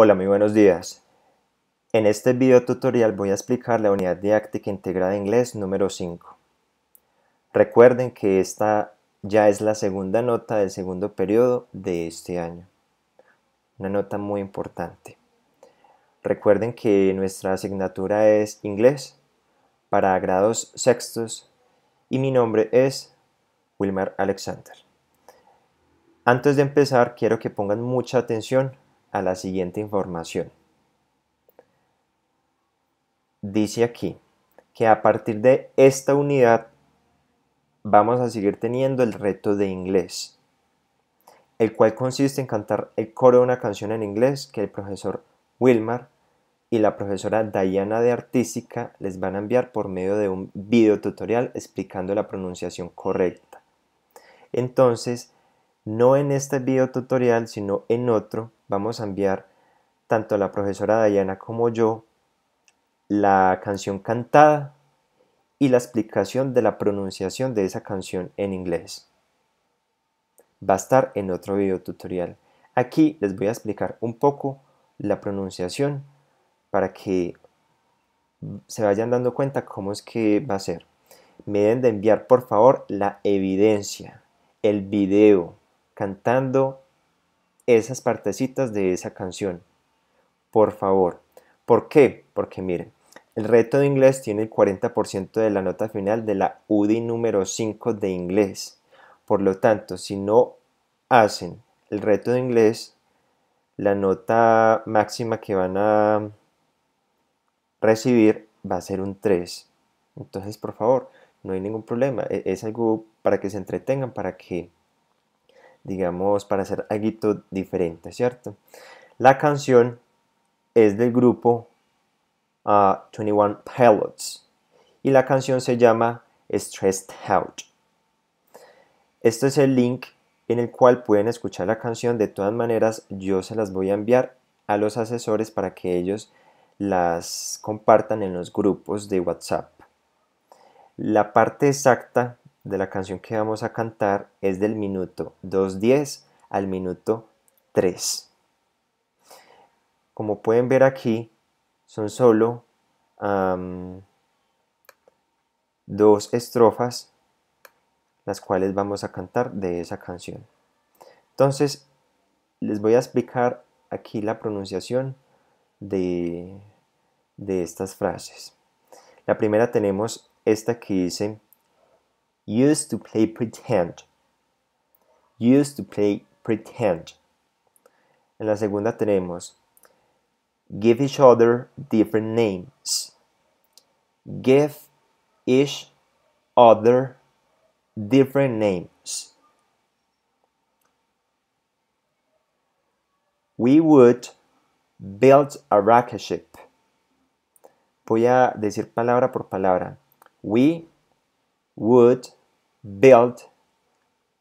Hola, muy buenos días. En este video tutorial voy a explicar la unidad didáctica integrada de inglés número 5. Recuerden que esta ya es la segunda nota del segundo periodo de este año. Una nota muy importante. Recuerden que nuestra asignatura es inglés para grados sextos y mi nombre es Wilmer Alexander. Antes de empezar quiero que pongan mucha atención a la siguiente información. Dice aquí que a partir de esta unidad vamos a seguir teniendo el reto de inglés, el cual consiste en cantar el coro de una canción en inglés que el profesor Wilmar y la profesora Diana de Artística les van a enviar por medio de un video tutorial explicando la pronunciación correcta. Entonces, no en este video tutorial, sino en otro, vamos a enviar tanto la profesora Dayana como yo la canción cantada y la explicación de la pronunciación de esa canción en inglés. Va a estar en otro video tutorial. Aquí les voy a explicar un poco la pronunciación para que se vayan dando cuenta cómo es que va a ser. Me deben de enviar por favor la evidencia, el video cantando esas partecitas de esa canción. Por favor. ¿Por qué? Porque miren, el reto de inglés tiene el 40% de la nota final de la UDI número 5 de inglés. Por lo tanto, si no hacen el reto de inglés, la nota máxima que van a recibir va a ser un 3. Entonces, por favor, no hay ningún problema. E-, es algo para que se entretengan, para que digamos, para hacer algo diferente, ¿cierto? La canción es del grupo 21 ah, Pilots y la canción se llama Stressed Out. Este es el link en el cual pueden escuchar la canción. De todas maneras, yo se las voy a enviar a los asesores para que ellos las compartan en los grupos de WhatsApp. La parte exacta de la canción que vamos a cantar es del minuto 2.10 al minuto 3. Como pueden ver aquí, son solo dos estrofas las cuales vamos a cantar de esa canción. Entonces, les voy a explicar aquí la pronunciación de, de estas frases. La primera tenemos esta que dice used to play pretend. Used to play pretend. En la segunda tenemos give each other different names. Give each other different names. We would build a rocket ship. Voy a decir palabra por palabra. We would build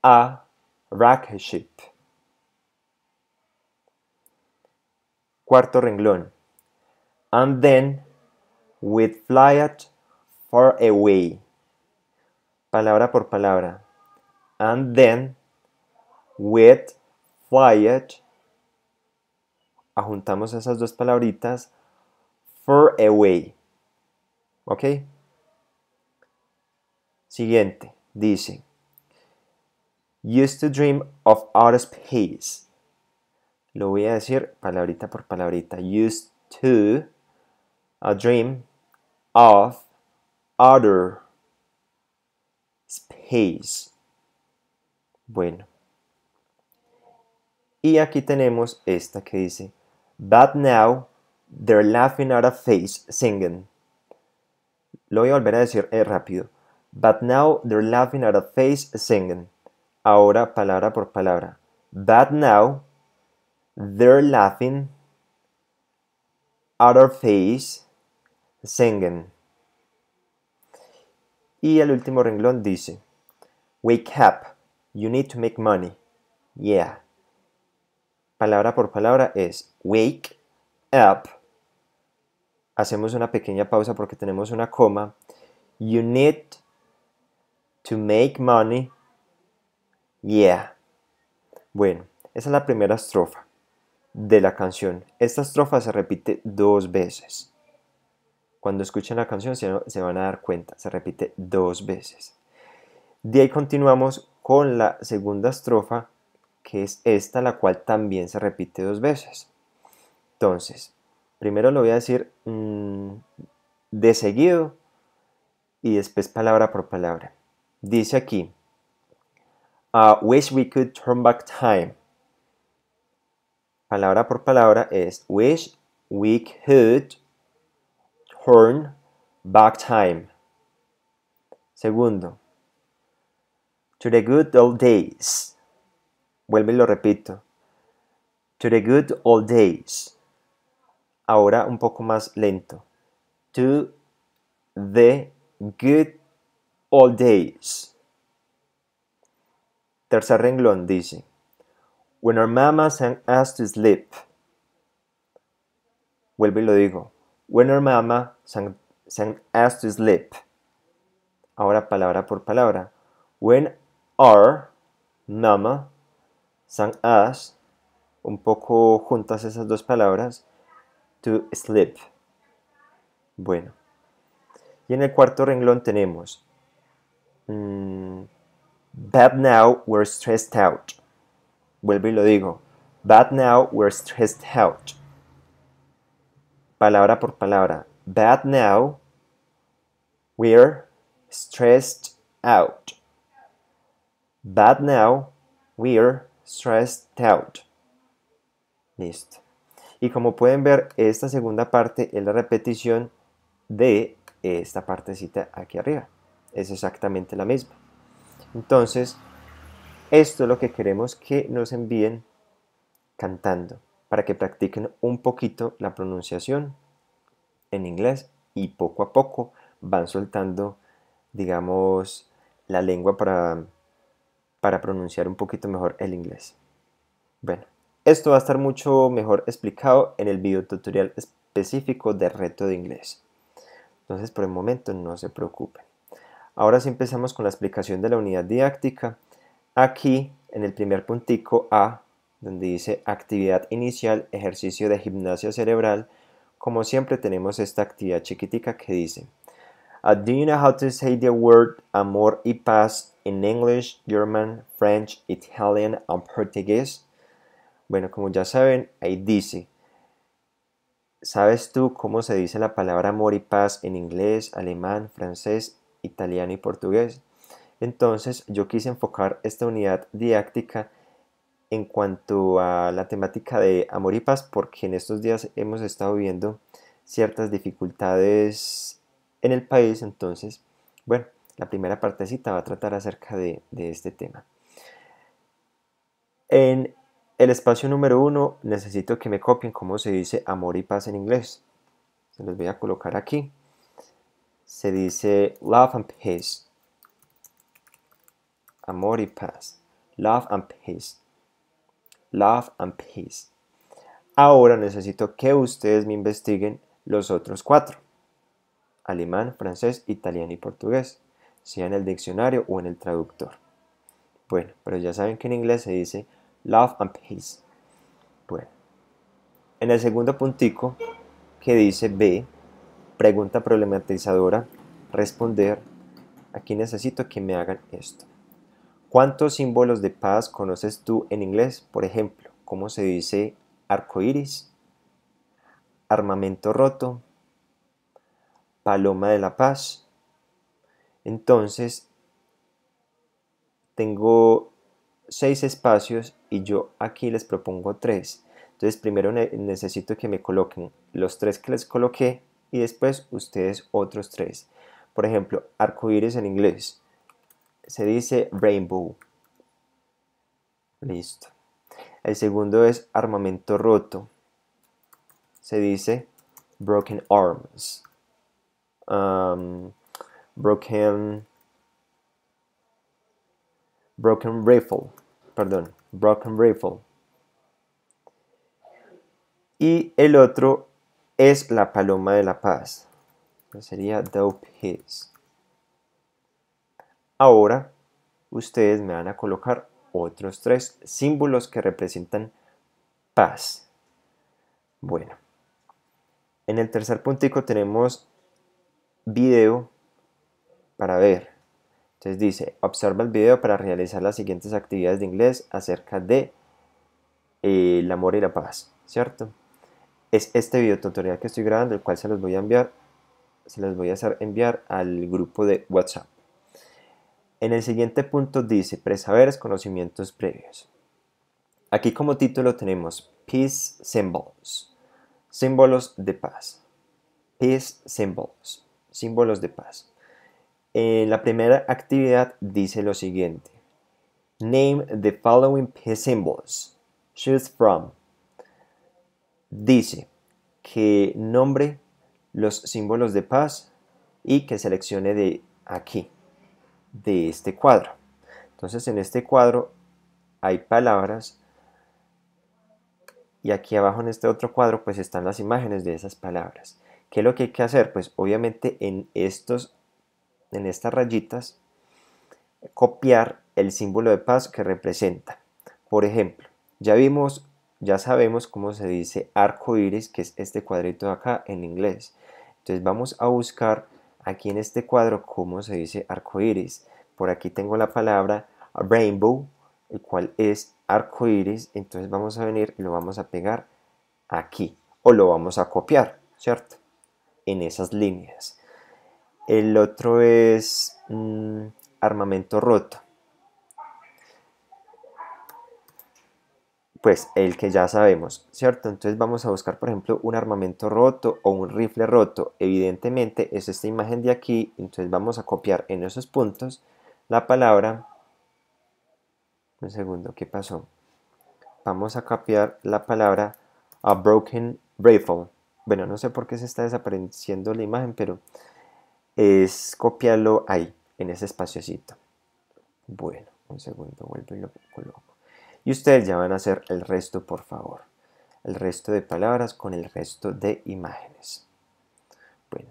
a rocket Cuarto renglón. And then with it far away. Palabra por palabra. And then with it. Ajuntamos esas dos palabritas. Far away. ¿Ok? Siguiente. Dice, used to dream of outer space. Lo voy a decir palabrita por palabrita. Used to a dream of outer space. Bueno. Y aquí tenemos esta que dice, But now they're laughing at a face singing. Lo voy a volver a decir eh, rápido. But now they're laughing at a face singing. Ahora palabra por palabra. But now they're laughing at our face singing. Y el último renglón dice, Wake up, you need to make money. Yeah. Palabra por palabra es wake up. Hacemos una pequeña pausa porque tenemos una coma. You need To make money. Yeah. Bueno, esa es la primera estrofa de la canción. Esta estrofa se repite dos veces. Cuando escuchen la canción se, van a dar cuenta, se repite dos veces. De ahí continuamos con la segunda estrofa, que es esta, la cual también se repite dos veces. Entonces, primero lo voy a decir mm, de seguido y después palabra por palabra. Dice aquí, ah, wish we could turn back time. Palabra por palabra es wish we could turn back time. Segundo, to the good old days. vuelve y lo repito. To the good old days. Ahora un poco más lento. To the good all days. Tercer renglón dice, when our mama sang us to sleep. Vuelvo y lo digo, when our mama sang, us to sleep. Ahora palabra por palabra, when our mama sang us, un poco juntas esas dos palabras, to sleep. Bueno, y en el cuarto renglón tenemos, Mm, bad now we're stressed out. Vuelvo y lo digo. Bad now we're stressed out. Palabra por palabra. Bad now we're stressed out. Bad now we're stressed out. Listo. Y como pueden ver, esta segunda parte es la repetición de esta partecita aquí arriba es exactamente la misma. Entonces, esto es lo que queremos que nos envíen cantando, para que practiquen un poquito la pronunciación en inglés y poco a poco van soltando, digamos, la lengua para, para pronunciar un poquito mejor el inglés. Bueno, esto va a estar mucho mejor explicado en el video tutorial específico de reto de inglés. Entonces, por el momento, no se preocupen. Ahora sí empezamos con la explicación de la unidad didáctica. Aquí, en el primer puntico A, donde dice actividad inicial, ejercicio de gimnasia cerebral, como siempre tenemos esta actividad chiquitica que dice uh, Do you know how to say the word amor y paz in English, German, French, Italian and Portuguese? Bueno, como ya saben, ahí dice ¿Sabes tú cómo se dice la palabra amor y paz en inglés, alemán, francés, italiano y portugués. Entonces yo quise enfocar esta unidad didáctica en cuanto a la temática de amor y paz porque en estos días hemos estado viendo ciertas dificultades en el país. Entonces, bueno, la primera partecita va a tratar acerca de, este tema. En el espacio número uno necesito que me copien cómo se dice amor y paz en inglés. Se los voy a colocar aquí se dice love and peace. Amor y paz. Love and peace. Love and peace. Ahora necesito que ustedes me investiguen los otros cuatro. Alemán, francés, italiano y portugués. Sea en el diccionario o en el traductor. Bueno, pero ya saben que en inglés se dice love and peace. Bueno. En el segundo puntico que dice B, Pregunta problematizadora. Responder. Aquí necesito que me hagan esto. ¿Cuántos símbolos de paz conoces tú en inglés? Por ejemplo, ¿cómo se dice arco iris? Armamento roto. Paloma de la paz. Entonces, tengo seis espacios y yo aquí les propongo tres. Entonces, primero necesito que me coloquen los tres que les coloqué y después ustedes otros tres. Por ejemplo, arcoíris en inglés. Se dice rainbow. Listo. El segundo es armamento roto. Se dice broken arms. Um, broken broken rifle, perdón, broken rifle. Y el otro es la paloma de la paz. Pues sería dope his. Ahora, ustedes me van a colocar otros tres símbolos que representan paz. Bueno, en el tercer puntico tenemos video para ver. Entonces dice, observa el video para realizar las siguientes actividades de inglés acerca de eh, el amor y la paz, ¿cierto? es este video tutorial que estoy grabando, el cual se los voy a enviar, se voy a hacer enviar al grupo de WhatsApp. En el siguiente punto dice presaberes, conocimientos previos. Aquí como título tenemos Peace Symbols, símbolos de paz. Peace Symbols, símbolos de paz. En la primera actividad dice lo siguiente. Name the following peace symbols. Choose from dice que nombre los símbolos de paz y que seleccione de aquí, de este cuadro. Entonces en este cuadro hay palabras y aquí abajo en este otro cuadro pues están las imágenes de esas palabras. ¿Qué es lo que hay que hacer? Pues obviamente en, estos, en estas rayitas copiar el símbolo de paz que representa. Por ejemplo, ya vimos ya sabemos cómo se dice arco iris, que es este cuadrito de acá en inglés. Entonces vamos a buscar aquí en este cuadro cómo se dice arco iris. Por aquí tengo la palabra rainbow, el cual es arco iris. Entonces vamos a venir y lo vamos a pegar aquí o lo vamos a copiar, ¿cierto? En esas líneas. El otro es mm, armamento roto. pues el que ya sabemos, ¿cierto? Entonces vamos a buscar, por ejemplo, un armamento roto o un rifle roto. Evidentemente es esta imagen de aquí, entonces vamos a copiar en esos puntos la palabra... Un segundo, ¿qué pasó? Vamos a copiar la palabra a broken rifle. Bueno, no sé por qué se está desapareciendo la imagen, pero es copiarlo ahí, en ese espaciocito. Bueno, un segundo, vuelvo y lo coloco. Y ustedes ya van a hacer el resto, por favor. El resto de palabras con el resto de imágenes. Bueno,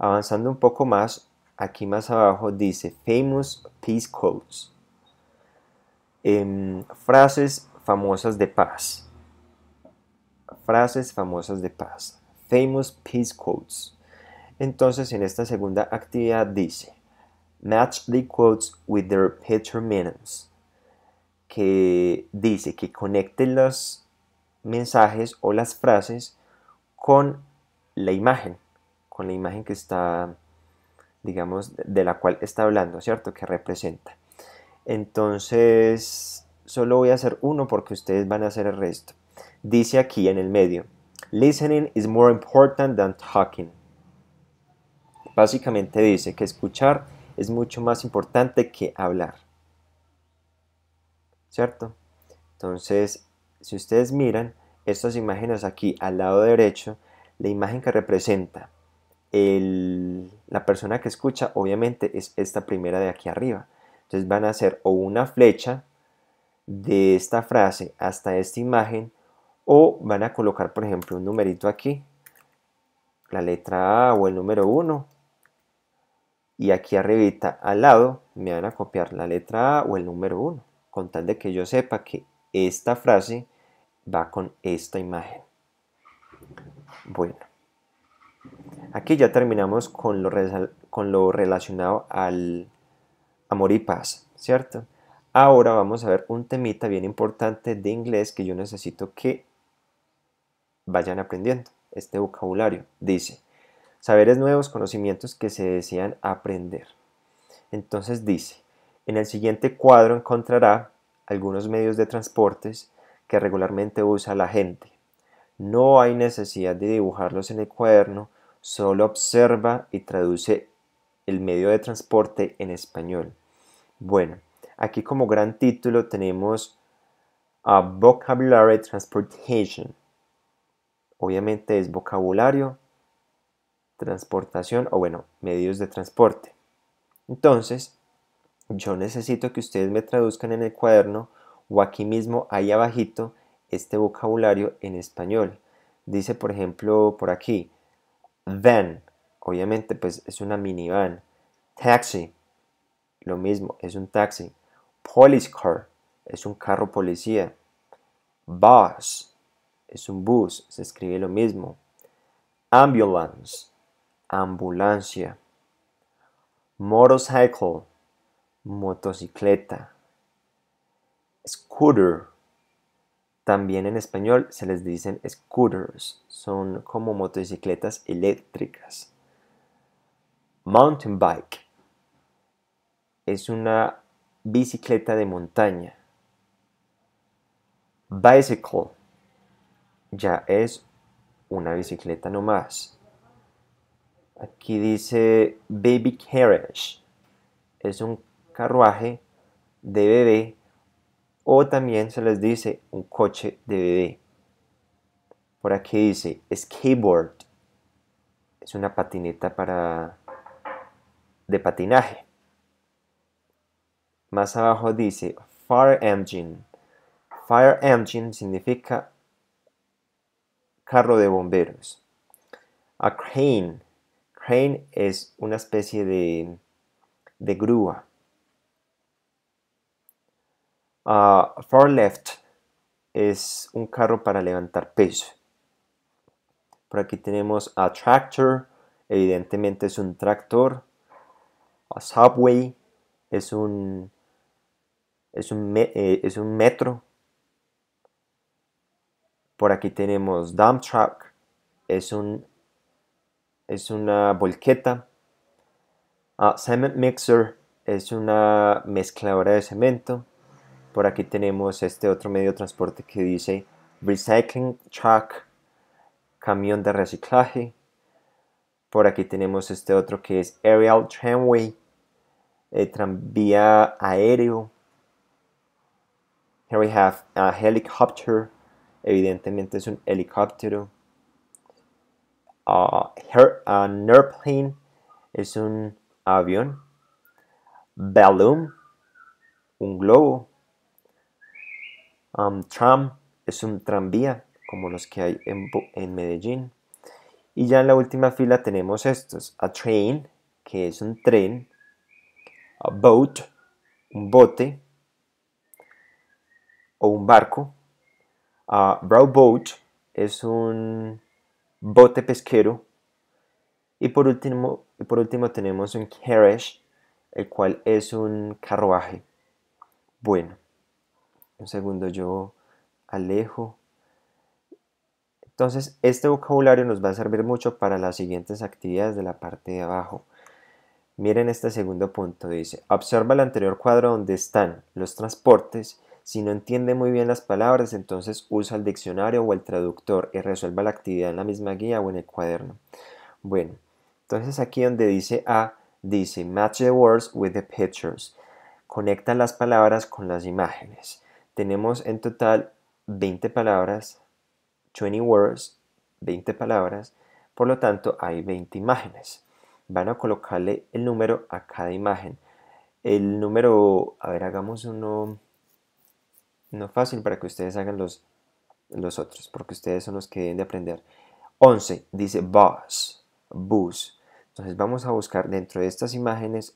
avanzando un poco más, aquí más abajo dice Famous Peace Quotes. Em, frases famosas de paz. Frases famosas de paz. Famous Peace Quotes. Entonces en esta segunda actividad dice Match the quotes with their picture meanings que dice que conecte los mensajes o las frases con la imagen, con la imagen que está, digamos, de la cual está hablando, ¿cierto? Que representa. Entonces, solo voy a hacer uno porque ustedes van a hacer el resto. Dice aquí en el medio, listening is more important than talking. Básicamente dice que escuchar es mucho más importante que hablar. ¿cierto? Entonces, si ustedes miran estas imágenes aquí al lado derecho, la imagen que representa la persona que escucha, obviamente, es esta primera de aquí arriba. Entonces van a hacer o una flecha de esta frase hasta esta imagen o van a colocar, por ejemplo, un numerito aquí, la letra A o el número 1 y aquí arribita al lado me van a copiar la letra A o el número 1 con tal de que yo sepa que esta frase va con esta imagen. Bueno, aquí ya terminamos con lo, con lo relacionado al amor y paz, ¿cierto? Ahora vamos a ver un temita bien importante de inglés que yo necesito que vayan aprendiendo. Este vocabulario dice, saberes nuevos, conocimientos que se desean aprender. Entonces dice, en el siguiente cuadro encontrará algunos medios de transportes que regularmente usa la gente. No hay necesidad de dibujarlos en el cuaderno, solo observa y traduce el medio de transporte en español. Bueno, aquí como gran título tenemos a Vocabulary Transportation. Obviamente es vocabulario, transportación o bueno, medios de transporte. Entonces, yo necesito que ustedes me traduzcan en el cuaderno o aquí mismo, ahí abajito, este vocabulario en español. Dice, por ejemplo, por aquí, van, obviamente, pues es una minivan. Taxi, lo mismo, es un taxi. Police car, es un carro policía. Bus, es un bus, se escribe lo mismo. Ambulance, ambulancia. Motorcycle, motocicleta, scooter. También en español se les dicen scooters, son como motocicletas eléctricas. Mountain bike es una bicicleta de montaña. Bicycle ya es una bicicleta nomás. Aquí dice baby carriage, es un carruaje de bebé o también se les dice un coche de bebé. Por aquí dice skateboard. Es una patineta para de patinaje. Más abajo dice fire engine. Fire engine significa carro de bomberos. A crane. Crane es una especie de, de grúa. Ah, far left es un carro para levantar peso. Por aquí tenemos a tractor, evidentemente es un tractor. A subway es un, es un, eh, metro. Por aquí tenemos dump truck, es, un, es una volqueta. A ah, cement mixer es una mezcladora de cemento. Por aquí tenemos este otro medio de transporte que dice Recycling Truck, camión de reciclaje. Por aquí tenemos este otro que es Aerial Tramway, eh, tranvía aéreo. Here we have a helicopter, evidentemente es un helicóptero. A ah, airplane es un avión. Balloon, un globo. Um, tram es un tranvía, como los que hay en, en Medellín. Y ya en la última fila tenemos estos, a train, que es un tren, a boat, un bote o un barco, a rowboat es un bote pesquero y por último, y por último tenemos un carriage, el cual es un carruaje. Bueno, un segundo yo alejo. Entonces, este vocabulario nos va a servir mucho para las siguientes actividades de la parte de abajo. Miren este segundo punto, dice, observa el anterior cuadro donde están los transportes. Si no entiende muy bien las palabras, entonces usa el diccionario o el traductor y resuelva la actividad en la misma guía o en el cuaderno. Bueno, entonces aquí donde dice A, dice match the words with the pictures. Conecta las palabras con las imágenes tenemos en total 20 palabras, 20 words, 20 palabras, por lo tanto hay 20 imágenes. Van a colocarle el número a cada imagen. El número, a ver, hagamos uno, no fácil para que ustedes hagan los, los otros, porque ustedes son los que deben de aprender. 11 dice bus, bus. Entonces vamos a buscar dentro de estas imágenes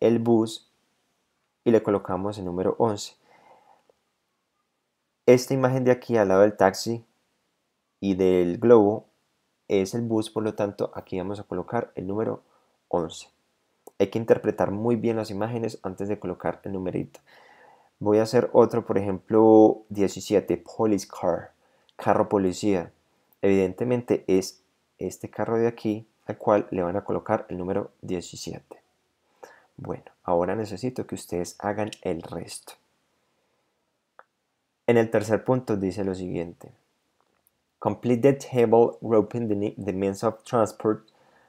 el bus y le colocamos el número 11. Esta imagen de aquí al lado del taxi y del globo es el bus, por lo tanto aquí vamos a colocar el número 11. Hay que interpretar muy bien las imágenes antes de colocar el numerito. Voy a hacer otro, por ejemplo, 17, police car, carro policía. Evidentemente es este carro de aquí al cual le van a colocar el número 17. Bueno, ahora necesito que ustedes hagan el resto. En el tercer punto dice lo siguiente. Complete the table roping the, means of transport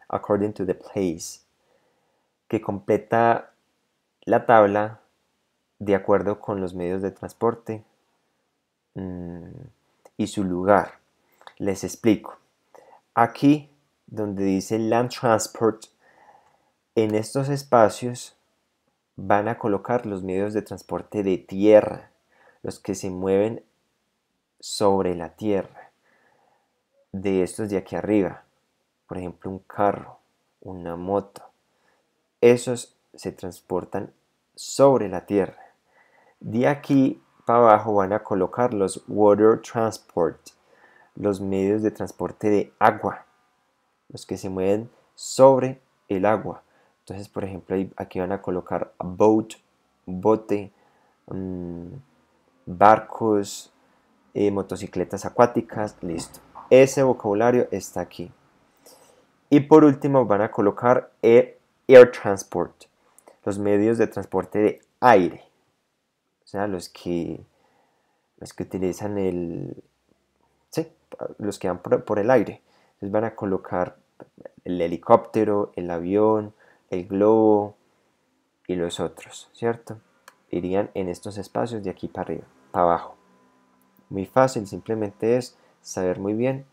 according to the place. Que completa la tabla de acuerdo con los medios de transporte mm, y su lugar. Les explico. Aquí donde dice land transport, en estos espacios van a colocar los medios de transporte de tierra los que se mueven sobre la tierra, de estos de aquí arriba, por ejemplo un carro, una moto, esos se transportan sobre la tierra. De aquí para abajo van a colocar los water transport, los medios de transporte de agua, los que se mueven sobre el agua. Entonces, por ejemplo, aquí van a colocar boat, bote, mm, barcos, eh, motocicletas acuáticas, listo. Ese vocabulario está aquí. Y por último van a colocar air, transport, los medios de transporte de aire. O sea, los que, los que utilizan el... Sí, los que van por, el aire. Entonces van a colocar el helicóptero, el avión, el globo y los otros, ¿cierto? Irían en estos espacios de aquí para arriba abajo. Muy fácil, simplemente es saber muy bien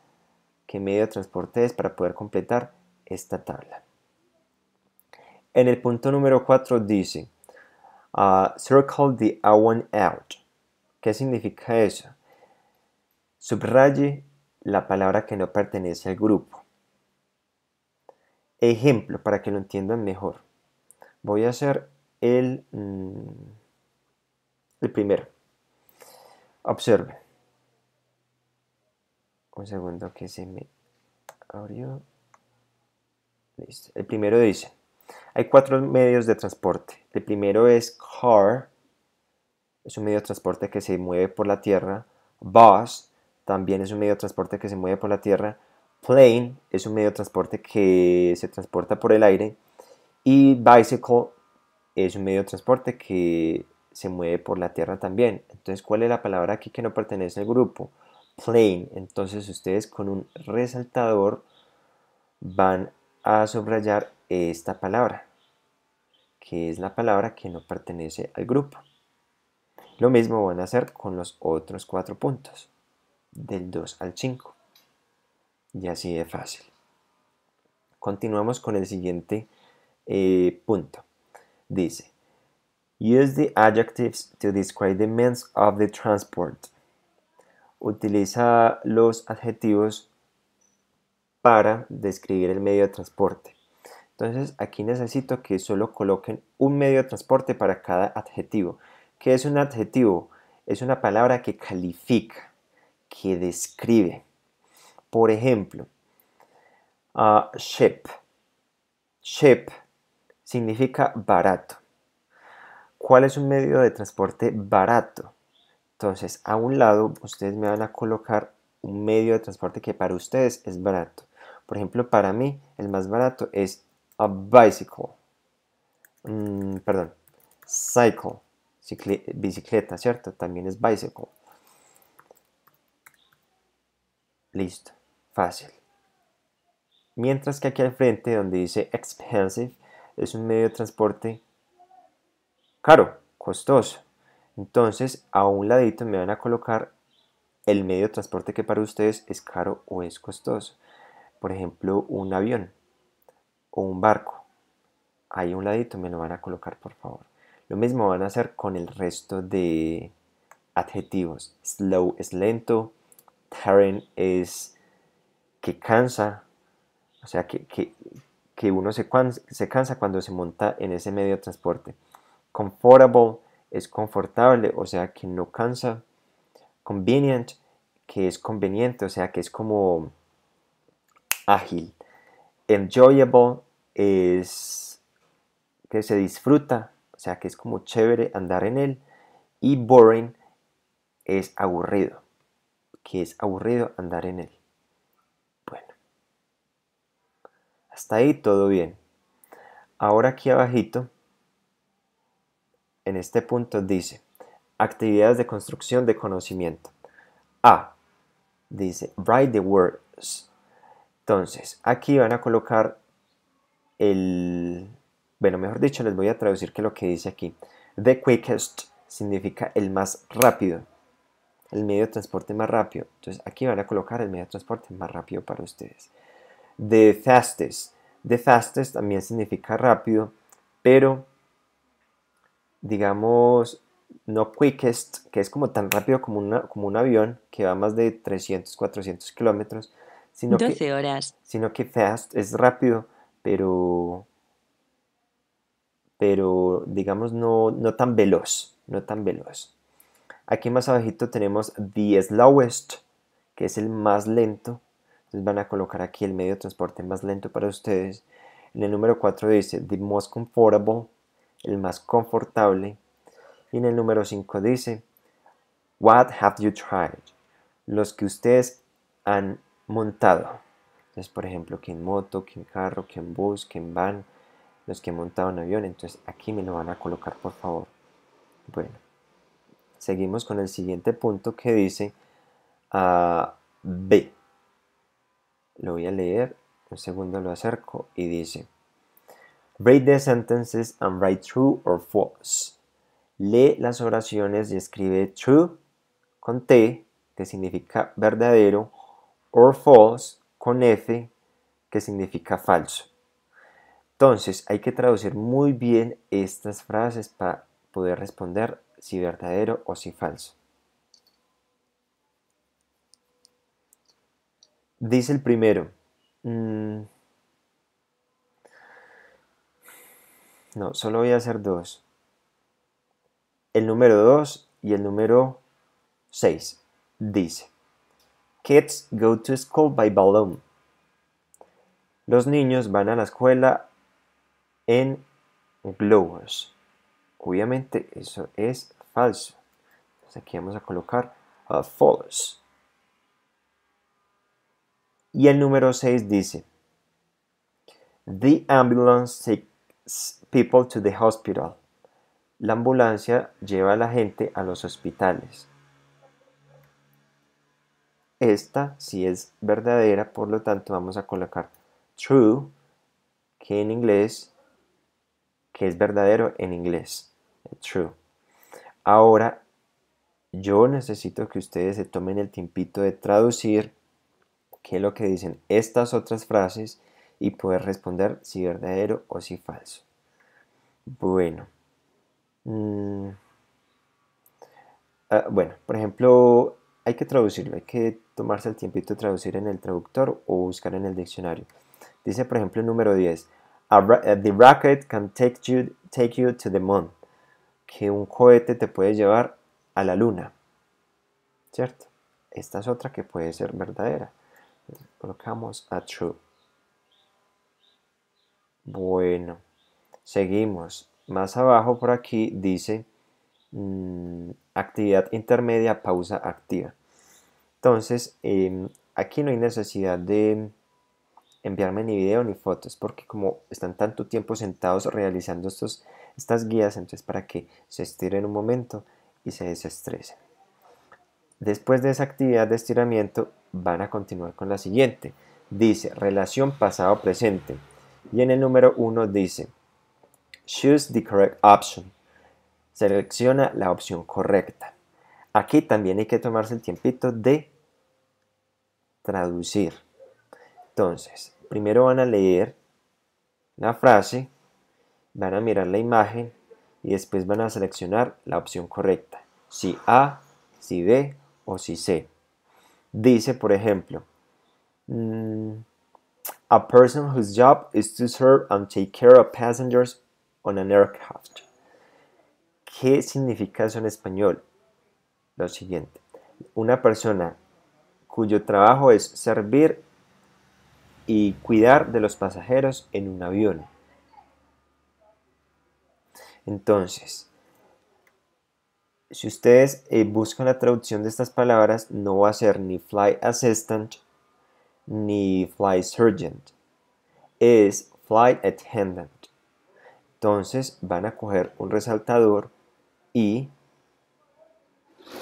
qué medio de transporte es para poder completar esta tabla. En el punto número 4 dice, uh, circle the one out. ¿Qué significa eso? Subraye la palabra que no pertenece al grupo. Ejemplo, para que lo entiendan mejor. Voy a hacer el, mm, el primero. Observe. Un segundo que se me abrió. Listo. El primero dice, hay cuatro medios de transporte. El primero es car, es un medio de transporte que se mueve por la tierra. Bus también es un medio de transporte que se mueve por la tierra. Plane es un medio de transporte que se transporta por el aire. Y bicycle es un medio de transporte que se mueve por la tierra también. Entonces, ¿cuál es la palabra aquí que no pertenece al grupo? plane Entonces, ustedes con un resaltador van a subrayar esta palabra, que es la palabra que no pertenece al grupo. Lo mismo van a hacer con los otros cuatro puntos, del 2 al 5. Y así de fácil. Continuamos con el siguiente eh, punto. Dice, Use the adjectives to describe the means of the transport. Utiliza los adjetivos para describir el medio de transporte. Entonces aquí necesito que solo coloquen un medio de transporte para cada adjetivo. ¿Qué es un adjetivo? Es una palabra que califica, que describe. Por ejemplo, uh, ship. Ship significa barato. ¿Cuál es un medio de transporte barato? Entonces, a un lado, ustedes me van a colocar un medio de transporte que para ustedes es barato. Por ejemplo, para mí, el más barato es a bicycle. Mm, perdón, cycle, bicicleta, ¿cierto? También es bicycle. Listo, fácil. Mientras que aquí al frente, donde dice expensive, es un medio de transporte caro, costoso. Entonces, a un ladito me van a colocar el medio de transporte que para ustedes es caro o es costoso. Por ejemplo, un avión o un barco. Ahí a un ladito me lo van a colocar, por favor. Lo mismo van a hacer con el resto de adjetivos. Slow es lento. Tiring es que cansa. O sea, que, uno se cansa cuando se monta en ese medio de transporte comfortable, es confortable, o sea que no cansa, convenient, que es conveniente, o sea que es como ágil, enjoyable, es que se disfruta, o sea que es como chévere andar en él, y boring es aburrido, que es aburrido andar en él. Bueno, hasta ahí todo bien. Ahora aquí abajito en este punto dice, actividades de construcción de conocimiento. A, dice, write the words. Entonces, aquí van a colocar el, bueno, mejor dicho, les voy a traducir que lo que dice aquí. The quickest significa el más rápido, el medio de transporte más rápido. Entonces, aquí van a colocar el medio de transporte más rápido para ustedes. The fastest. The fastest también significa rápido, pero digamos, no quickest, que es como tan rápido como, como un avión, que va más de 300, 400 kilómetros, sino 12 que, horas. Sino que fast es rápido, pero, pero digamos, no, no tan veloz, no tan veloz. Aquí más abajito tenemos the slowest, que es el más lento. Entonces van a colocar aquí el medio de transporte más lento para ustedes. En el número 4 dice the most comfortable, el más confortable. Y en el número 5 dice, What have you tried? Los que ustedes han montado. Entonces, por ejemplo, quién moto, que carro, quién bus, quién van, los que han montado un avión. Entonces, aquí me lo van a colocar, por favor. Bueno, seguimos con el siguiente punto que dice a ah, B. Lo voy a leer, un segundo lo acerco y dice, Read the sentences and write true or false. Lee las oraciones y escribe true con T, que significa verdadero, or false con F, que significa falso. Entonces hay que traducir muy bien estas frases para poder responder si verdadero o si falso. Dice el primero, mm, No, solo voy a hacer dos. El número 2 y el número 6 dice, Kids go to school by balloon. Los niños van a la escuela en globos. Obviamente eso es falso. Entonces aquí vamos a colocar a uh, false. Y el número 6 dice, The ambulance people to the hospital. La ambulancia lleva a la gente a los hospitales. Esta si es verdadera, por lo tanto vamos a colocar true, que en inglés, que es verdadero en inglés, true. Ahora, yo necesito que ustedes se tomen el tiempito de traducir qué es lo que dicen estas otras frases y poder responder si verdadero o si falso. Bueno. Mm, ah, bueno, por ejemplo, hay que traducirlo, hay que tomarse el tiempito de traducir en el traductor o buscar en el diccionario. Dice, por ejemplo, el número 10, eh, the rocket can take you, take you to the moon. Que un cohete te puede llevar a la luna. ¿Cierto? Esta es otra que puede ser verdadera. Colocamos a true. Bueno, seguimos. Más abajo por aquí dice mm, actividad intermedia, pausa activa. Entonces, em, aquí no hay necesidad de enviarme ni video ni fotos, porque como están tanto tiempo sentados realizando estos, estas guías, entonces para que se estiren un momento y se desestresen. Después de esa actividad de estiramiento, van a continuar con la siguiente. Dice, relación pasado-presente. Y en el número 1 dice, choose the correct option. Selecciona la opción correcta. Aquí también hay que tomarse el tiempito de traducir. Entonces, primero van a leer la frase, van a mirar la imagen y después van a seleccionar la opción correcta. Si A, si B o si C. Dice, por ejemplo, mmm, a person whose job is to serve and take care of passengers on an aircraft. ¿Qué significa eso en español? Lo siguiente. Una persona cuyo trabajo es servir y cuidar de los pasajeros en un avión. Entonces, si ustedes eh, buscan la traducción de estas palabras, no va a ser ni flight assistant, ni flight surgeon es flight attendant. Entonces van a coger un resaltador y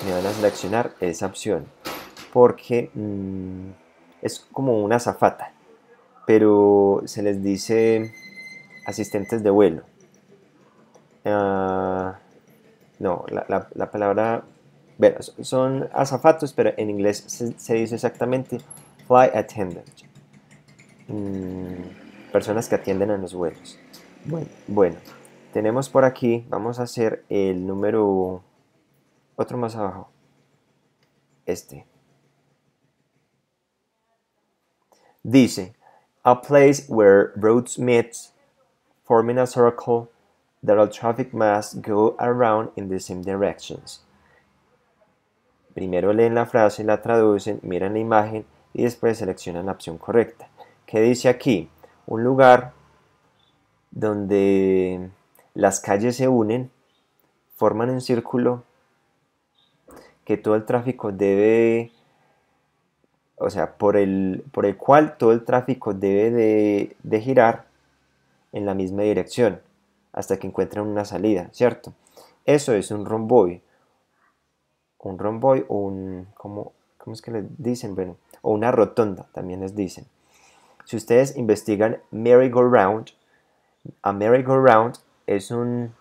me van a seleccionar esa opción porque mm, es como una azafata pero se les dice asistentes de vuelo. Ah, no, la, palabra, son azafatos, pero en inglés se dice exactamente Flight attendant. Mm, personas que atienden a los vuelos. Bueno, tenemos por aquí, vamos a hacer el número, otro más abajo, este. Dice, a place where roads meet, forming a circle that all traffic must go around in the same directions. Primero leen la frase, la traducen, miran la imagen y después seleccionan la opción correcta. ¿Qué dice aquí? Un lugar donde las calles se unen, forman un círculo que todo el tráfico debe, o sea, por el, por el cual todo el tráfico debe de, girar en la misma dirección hasta que encuentren una salida, ¿cierto? Eso es un romboy. Un romboy o un, como ¿cómo es que les dicen? Bueno, o una rotonda también les dicen. Si ustedes investigan merry-go-round, a merry-go-round es un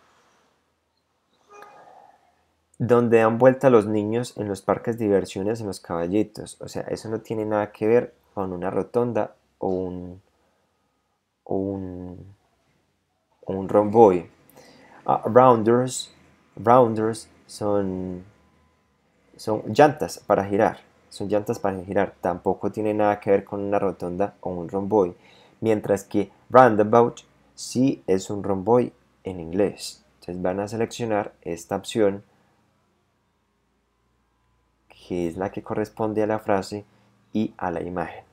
donde dan vuelta los niños en los parques de diversiones en los caballitos. O sea, eso no tiene nada que ver con una rotonda o un, o un, o un romboy. Ah, rounders, rounders son, son llantas para girar son llantas para girar, tampoco tiene nada que ver con una rotonda o un romboy, mientras que roundabout sí es un romboy en inglés. Entonces van a seleccionar esta opción que es la que corresponde a la frase y a la imagen.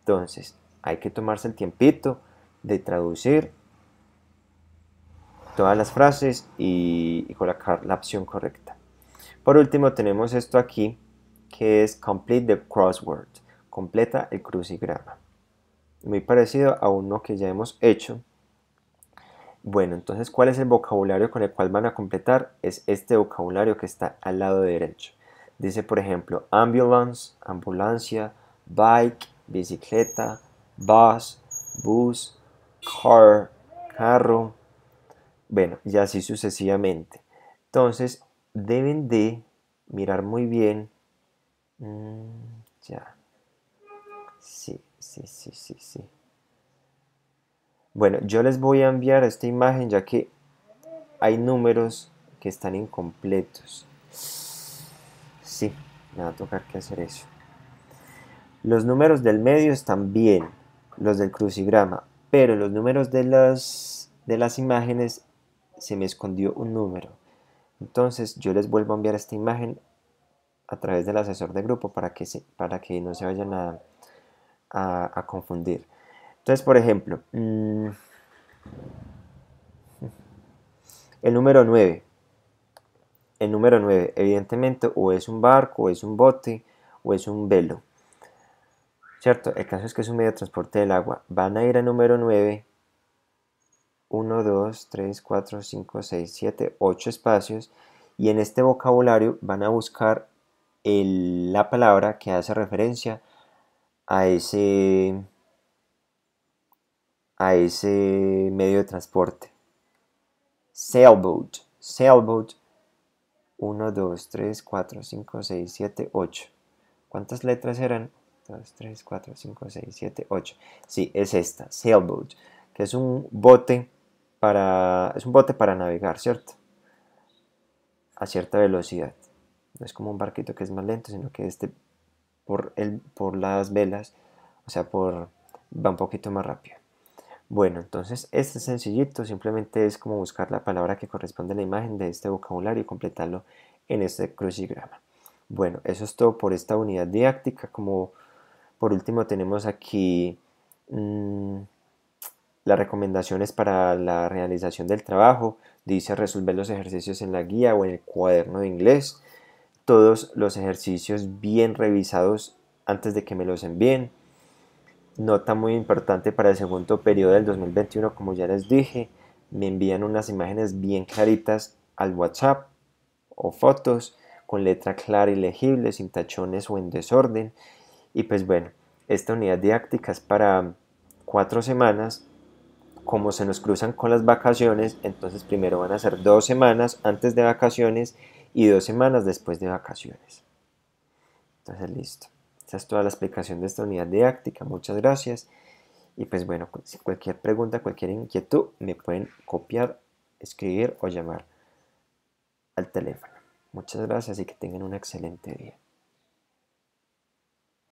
Entonces hay que tomarse el tiempito de traducir todas las frases y colocar la opción correcta. Por último tenemos esto aquí que es Complete the Crossword, completa el crucigrama. Muy parecido a uno que ya hemos hecho. Bueno, entonces, ¿cuál es el vocabulario con el cual van a completar? Es este vocabulario que está al lado derecho. Dice, por ejemplo, ambulance, ambulancia, bike, bicicleta, bus, bus, car, carro. Bueno, y así sucesivamente. Entonces, deben de mirar muy bien Mm, ya. Sí, sí, sí, sí, sí. Bueno, yo les voy a enviar esta imagen ya que hay números que están incompletos. Sí, me va a tocar que hacer eso. Los números del medio están bien, los del crucigrama, pero los números de las, de las imágenes se me escondió un número. Entonces yo les vuelvo a enviar esta imagen a través del asesor de grupo para que, se, para que no se vayan a, a, confundir. Entonces, por ejemplo, mm, el número 9. El número 9, evidentemente, o es un barco, o es un bote, o es un velo. ¿Cierto? El caso es que es un medio de transporte del agua. Van a ir al número 9, 1, 2, 3, 4, 5, 6, 7, 8 espacios. Y en este vocabulario van a buscar la palabra que hace referencia a ese, a ese medio de transporte. Sailboat, sailboat 1, 2, 3, 4, 5, 6, 7, 8. ¿Cuántas letras eran? 2, 3, 4, 5, 6, 7, 8. Sí, es esta, sailboat, que es un bote para, es un bote para navegar, ¿cierto? A cierta velocidad no es como un barquito que es más lento, sino que este por, las velas, o sea, por, va un poquito más rápido. Bueno, entonces este sencillito, simplemente es como buscar la palabra que corresponde a la imagen de este vocabulario y completarlo en este crucigrama. Bueno, eso es todo por esta unidad didáctica. Como por último tenemos aquí mm, las recomendaciones para la realización del trabajo. Dice resolver los ejercicios en la guía o en el cuaderno de inglés todos los ejercicios bien revisados antes de que me los envíen. Nota muy importante para el segundo periodo del 2021, como ya les dije, me envían unas imágenes bien claritas al WhatsApp o fotos con letra clara y legible, sin tachones o en desorden. Y pues bueno, esta unidad didáctica es para cuatro semanas. Como se nos cruzan con las vacaciones, entonces primero van a ser dos semanas antes de vacaciones y dos semanas después de vacaciones. Entonces, listo. Esa es toda la explicación de esta unidad didáctica. Muchas gracias. Y pues bueno, cualquier pregunta, cualquier inquietud, me pueden copiar, escribir o llamar al teléfono. Muchas gracias y que tengan un excelente día.